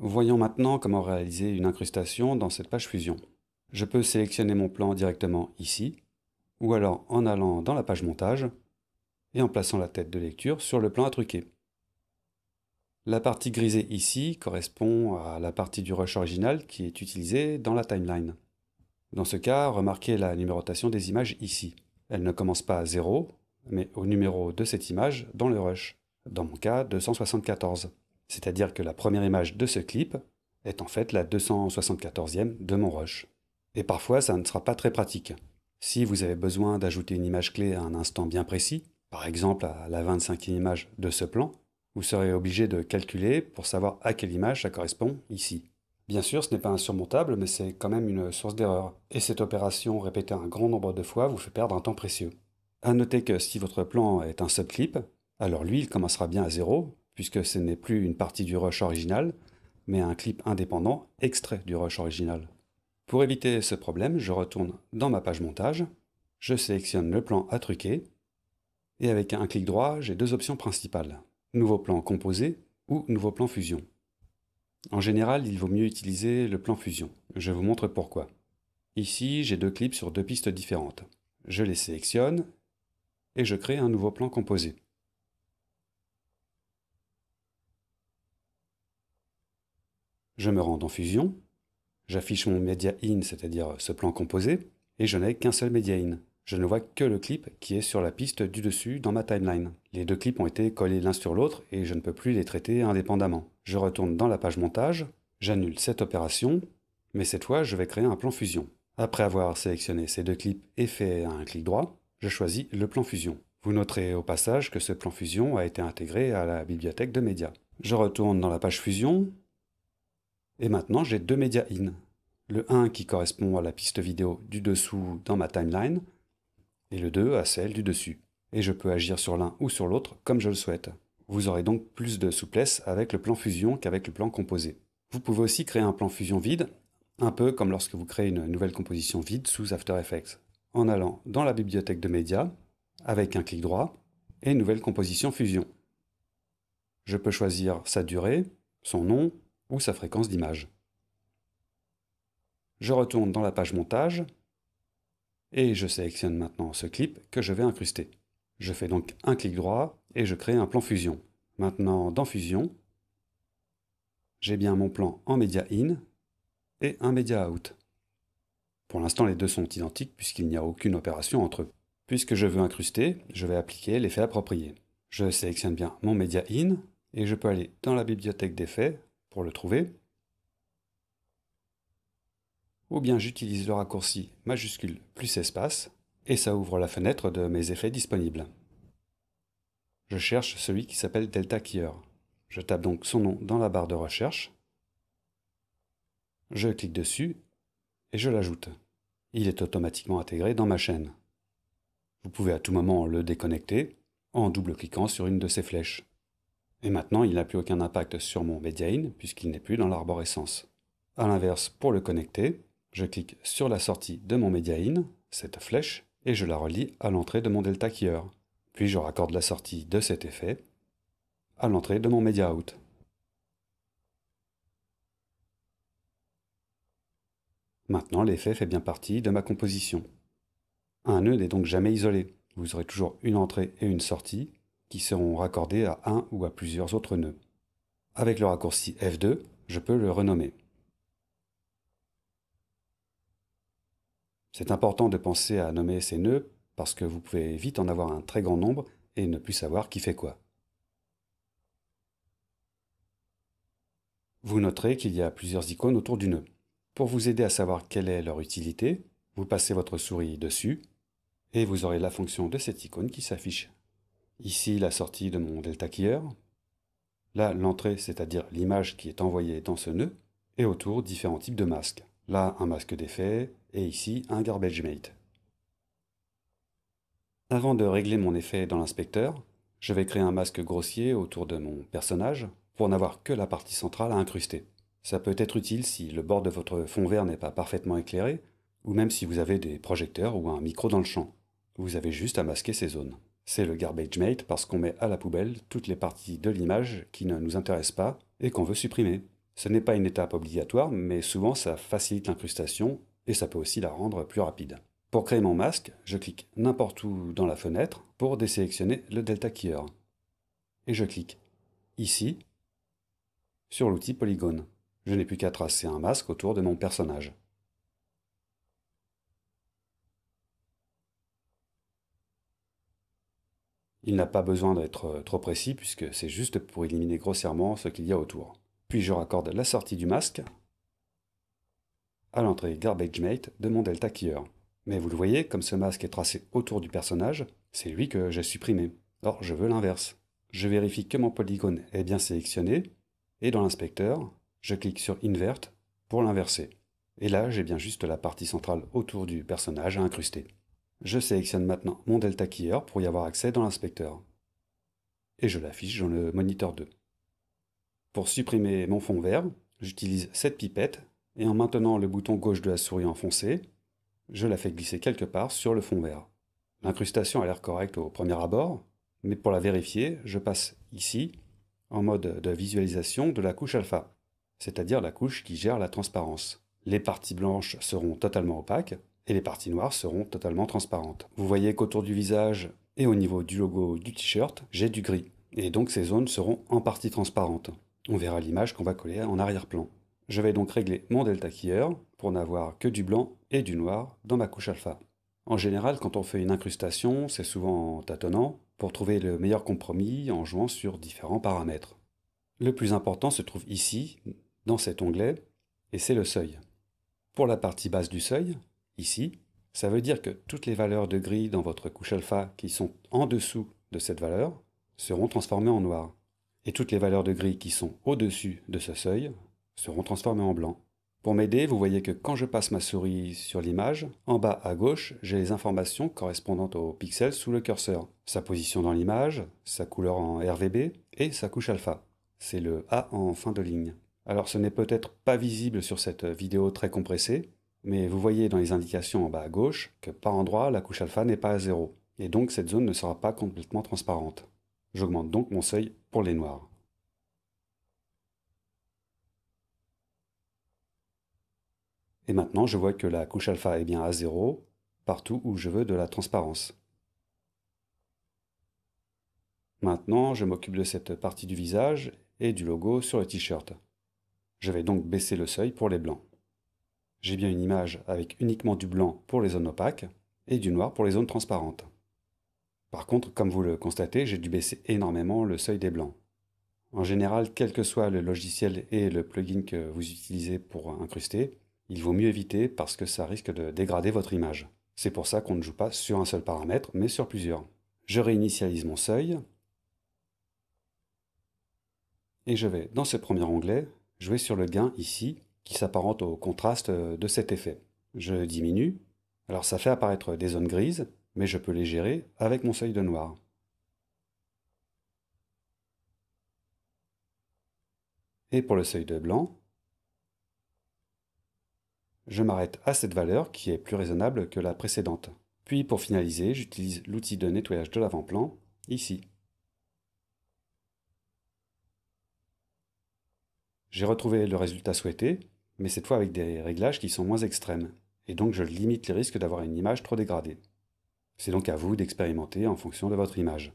Voyons maintenant comment réaliser une incrustation dans cette page fusion. Je peux sélectionner mon plan directement ici, ou alors en allant dans la page montage et en plaçant la tête de lecture sur le plan à truquer. La partie grisée ici correspond à la partie du rush original qui est utilisée dans la timeline. Dans ce cas, remarquez la numérotation des images ici. Elle ne commence pas à 0, mais au numéro de cette image dans le rush, dans mon cas 274. C'est-à-dire que la première image de ce clip est en fait la 274e de mon rush. Et parfois, ça ne sera pas très pratique. Si vous avez besoin d'ajouter une image clé à un instant bien précis, par exemple à la 25e image de ce plan, vous serez obligé de calculer pour savoir à quelle image ça correspond ici. Bien sûr, ce n'est pas insurmontable, mais c'est quand même une source d'erreur, et cette opération répétée un grand nombre de fois vous fait perdre un temps précieux. A noter que si votre plan est un subclip, alors lui il commencera bien à zéro, puisque ce n'est plus une partie du rush original, mais un clip indépendant extrait du rush original. Pour éviter ce problème, je retourne dans ma page montage, je sélectionne le plan à truquer, et avec un clic droit, j'ai deux options principales, nouveau plan composé ou nouveau plan fusion. En général, il vaut mieux utiliser le plan fusion. Je vous montre pourquoi. Ici, j'ai deux clips sur deux pistes différentes. Je les sélectionne et je crée un nouveau plan composé. Je me rends dans Fusion, j'affiche mon media in, c'est-à-dire ce plan composé, et je n'ai qu'un seul media in. Je ne vois que le clip qui est sur la piste du dessus dans ma timeline. Les deux clips ont été collés l'un sur l'autre et je ne peux plus les traiter indépendamment. Je retourne dans la page montage, j'annule cette opération, mais cette fois je vais créer un plan fusion. Après avoir sélectionné ces deux clips et fait un clic droit, je choisis le plan fusion. Vous noterez au passage que ce plan fusion a été intégré à la bibliothèque de médias. Je retourne dans la page fusion, et maintenant, j'ai deux médias in. Le 1 qui correspond à la piste vidéo du dessous dans ma timeline, et le 2 à celle du dessus. Et je peux agir sur l'un ou sur l'autre comme je le souhaite. Vous aurez donc plus de souplesse avec le plan fusion qu'avec le plan composé. Vous pouvez aussi créer un plan fusion vide, un peu comme lorsque vous créez une nouvelle composition vide sous After Effects, en allant dans la bibliothèque de médias, avec un clic droit, et nouvelle composition fusion. Je peux choisir sa durée, son nom, sa fréquence d'image. Je retourne dans la page montage et je sélectionne maintenant ce clip que je vais incruster. Je fais donc un clic droit et je crée un plan fusion. Maintenant, dans Fusion, j'ai bien mon plan en média in et un média out. Pour l'instant, les deux sont identiques puisqu'il n'y a aucune opération entre eux. Puisque je veux incruster, je vais appliquer l'effet approprié. Je sélectionne bien mon média in et je peux aller dans la bibliothèque d'effets le trouver. Ou bien j'utilise le raccourci majuscule plus espace et ça ouvre la fenêtre de mes effets disponibles. Je cherche celui qui s'appelle Delta Keyer. Je tape donc son nom dans la barre de recherche. Je clique dessus et je l'ajoute. Il est automatiquement intégré dans ma chaîne. Vous pouvez à tout moment le déconnecter en double-cliquant sur une de ces flèches. Et maintenant, il n'a plus aucun impact sur mon MediaIn, puisqu'il n'est plus dans l'arborescence. A l'inverse, pour le connecter, je clique sur la sortie de mon MediaIn, cette flèche, et je la relie à l'entrée de mon delta keyer. Puis je raccorde la sortie de cet effet à l'entrée de mon MediaOut. out. Maintenant, l'effet fait bien partie de ma composition. Un nœud n'est donc jamais isolé. Vous aurez toujours une entrée et une sortie, qui seront raccordés à un ou à plusieurs autres nœuds. Avec le raccourci F2, je peux le renommer. C'est important de penser à nommer ces nœuds parce que vous pouvez vite en avoir un très grand nombre et ne plus savoir qui fait quoi. Vous noterez qu'il y a plusieurs icônes autour du nœud. Pour vous aider à savoir quelle est leur utilité, vous passez votre souris dessus et vous aurez la fonction de cette icône qui s'affiche Ici, la sortie de mon delta keyer. Là, l'entrée, c'est-à-dire l'image qui est envoyée dans ce nœud. Et autour, différents types de masques. Là, un masque d'effet, et ici, un garbage mate. Avant de régler mon effet dans l'inspecteur, je vais créer un masque grossier autour de mon personnage pour n'avoir que la partie centrale à incruster. Ça peut être utile si le bord de votre fond vert n'est pas parfaitement éclairé, ou même si vous avez des projecteurs ou un micro dans le champ. Vous avez juste à masquer ces zones. C'est le garbage mate parce qu'on met à la poubelle toutes les parties de l'image qui ne nous intéressent pas et qu'on veut supprimer. Ce n'est pas une étape obligatoire, mais souvent ça facilite l'incrustation et ça peut aussi la rendre plus rapide. Pour créer mon masque, je clique n'importe où dans la fenêtre pour désélectionner le delta keyer. Et je clique ici sur l'outil polygone. Je n'ai plus qu'à tracer un masque autour de mon personnage. Il n'a pas besoin d'être euh, trop précis puisque c'est juste pour éliminer grossièrement ce qu'il y a autour. Puis je raccorde la sortie du masque à l'entrée Mate de mon Delta Keyer. Mais vous le voyez, comme ce masque est tracé autour du personnage, c'est lui que j'ai supprimé. Or, je veux l'inverse. Je vérifie que mon polygone est bien sélectionné, et dans l'inspecteur, je clique sur Invert pour l'inverser. Et là, j'ai bien juste la partie centrale autour du personnage à incruster. Je sélectionne maintenant mon delta keyer pour y avoir accès dans l'inspecteur. Et je l'affiche dans le moniteur 2. Pour supprimer mon fond vert, j'utilise cette pipette et en maintenant le bouton gauche de la souris enfoncé, je la fais glisser quelque part sur le fond vert. L'incrustation a l'air correcte au premier abord, mais pour la vérifier, je passe ici en mode de visualisation de la couche alpha, c'est-à-dire la couche qui gère la transparence. Les parties blanches seront totalement opaques, et les parties noires seront totalement transparentes. Vous voyez qu'autour du visage et au niveau du logo du t-shirt, j'ai du gris. Et donc ces zones seront en partie transparentes. On verra l'image qu'on va coller en arrière-plan. Je vais donc régler mon delta keyer pour n'avoir que du blanc et du noir dans ma couche alpha. En général, quand on fait une incrustation, c'est souvent en tâtonnant pour trouver le meilleur compromis en jouant sur différents paramètres. Le plus important se trouve ici, dans cet onglet, et c'est le seuil. Pour la partie basse du seuil, ici, ça veut dire que toutes les valeurs de gris dans votre couche alpha qui sont en dessous de cette valeur seront transformées en noir. Et toutes les valeurs de gris qui sont au-dessus de ce seuil seront transformées en blanc. Pour m'aider, vous voyez que quand je passe ma souris sur l'image, en bas à gauche, j'ai les informations correspondantes au pixel sous le curseur. Sa position dans l'image, sa couleur en RVB et sa couche alpha. C'est le A en fin de ligne. Alors ce n'est peut-être pas visible sur cette vidéo très compressée, mais vous voyez dans les indications en bas à gauche que par endroit, la couche alpha n'est pas à zéro, et donc cette zone ne sera pas complètement transparente. J'augmente donc mon seuil pour les noirs. Et maintenant, je vois que la couche alpha est bien à zéro, partout où je veux de la transparence. Maintenant, je m'occupe de cette partie du visage et du logo sur le t-shirt. Je vais donc baisser le seuil pour les blancs j'ai bien une image avec uniquement du blanc pour les zones opaques et du noir pour les zones transparentes. Par contre, comme vous le constatez, j'ai dû baisser énormément le seuil des blancs. En général, quel que soit le logiciel et le plugin que vous utilisez pour incruster, il vaut mieux éviter parce que ça risque de dégrader votre image. C'est pour ça qu'on ne joue pas sur un seul paramètre, mais sur plusieurs. Je réinitialise mon seuil. Et je vais, dans ce premier onglet, jouer sur le gain ici qui s'apparente au contraste euh, de cet effet. Je diminue, alors ça fait apparaître des zones grises, mais je peux les gérer avec mon seuil de noir. Et pour le seuil de blanc, je m'arrête à cette valeur qui est plus raisonnable que la précédente. Puis pour finaliser, j'utilise l'outil de nettoyage de l'avant-plan, ici. J'ai retrouvé le résultat souhaité, mais cette fois avec des réglages qui sont moins extrêmes, et donc je limite les risques d'avoir une image trop dégradée. C'est donc à vous d'expérimenter en fonction de votre image.